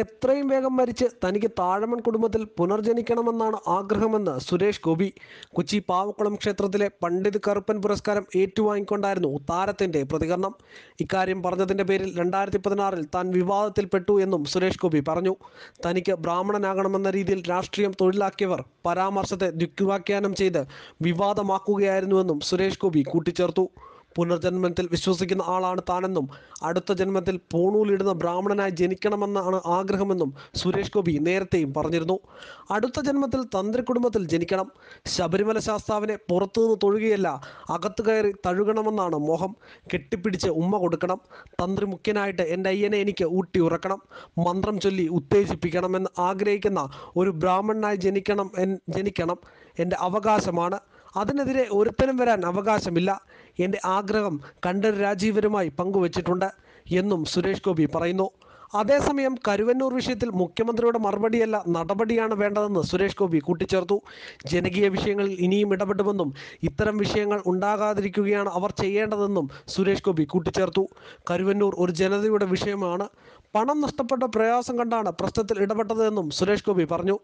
എത്രയും വേഗം മരിച്ച് തനിക്ക് താഴമൺ കുടുംബത്തിൽ പുനർജനിക്കണമെന്നാണ് ആഗ്രഹമെന്ന് സുരേഷ് ഗോപി കൊച്ചി പാവക്കുളം ക്ഷേത്രത്തിലെ പണ്ഡിത് കറുപ്പൻ പുരസ്കാരം ഏറ്റുവാങ്ങിക്കൊണ്ടായിരുന്നു താരത്തിന്റെ പ്രതികരണം ഇക്കാര്യം പറഞ്ഞതിൻ്റെ പേരിൽ രണ്ടായിരത്തി പതിനാറിൽ താൻ വിവാദത്തിൽപ്പെട്ടു എന്നും സുരേഷ് ഗോപി പറഞ്ഞു തനിക്ക് ബ്രാഹ്മണനാകണമെന്ന രീതിയിൽ രാഷ്ട്രീയം തൊഴിലാക്കിയവർ പരാമർശത്തെ ദുഃഖ്യാഖ്യാനം ചെയ്ത് വിവാദമാക്കുകയായിരുന്നുവെന്നും സുരേഷ് ഗോപി കൂട്ടിച്ചേർത്തു പുനർജന്മത്തിൽ വിശ്വസിക്കുന്ന ആളാണ് താനെന്നും അടുത്ത ജന്മത്തിൽ പൂണൂലിടുന്ന ബ്രാഹ്മണനായി ജനിക്കണമെന്നാണ് ആഗ്രഹമെന്നും സുരേഷ് ഗോപി നേരത്തെയും പറഞ്ഞിരുന്നു അടുത്ത ജന്മത്തിൽ തന്ത്രി കുടുംബത്തിൽ ജനിക്കണം ശബരിമല ശാസ്താവിനെ പുറത്തുനിന്ന് തൊഴുകയല്ല അകത്തു കയറി തഴുകണമെന്നാണ് മോഹം കെട്ടിപ്പിടിച്ച് ഉമ്മ കൊടുക്കണം തന്ത്രി മുഖ്യനായിട്ട് എൻ്റെ അയ്യനെ എനിക്ക് ഊട്ടി ഉറക്കണം മന്ത്രം ചൊല്ലി ഉത്തേജിപ്പിക്കണമെന്ന് ആഗ്രഹിക്കുന്ന ഒരു ബ്രാഹ്മണനായി ജനിക്കണം ജനിക്കണം എൻ്റെ അവകാശമാണ് അതിനെതിരെ ഒരുത്തനും വരാൻ അവകാശമില്ല എൻ്റെ ആഗ്രഹം കണ്ഠർ രാജീവരുമായി പങ്കുവച്ചിട്ടുണ്ട് എന്നും സുരേഷ് ഗോപി പറയുന്നു അതേസമയം കരുവന്നൂർ വിഷയത്തിൽ മുഖ്യമന്ത്രിയുടെ മറുപടിയല്ല നടപടിയാണ് വേണ്ടതെന്ന് സുരേഷ് ഗോപി കൂട്ടിച്ചേർത്തു ജനകീയ വിഷയങ്ങളിൽ ഇനിയും ഇടപെടുമെന്നും ഇത്തരം വിഷയങ്ങൾ ഉണ്ടാകാതിരിക്കുകയാണ് അവർ ചെയ്യേണ്ടതെന്നും സുരേഷ് ഗോപി കൂട്ടിച്ചേർത്തു കരുവന്നൂർ ഒരു ജനതയുടെ വിഷയമാണ് പണം നഷ്ടപ്പെട്ട പ്രയാസം കണ്ടാണ് പ്രശ്നത്തിൽ ഇടപെട്ടതെന്നും സുരേഷ് ഗോപി പറഞ്ഞു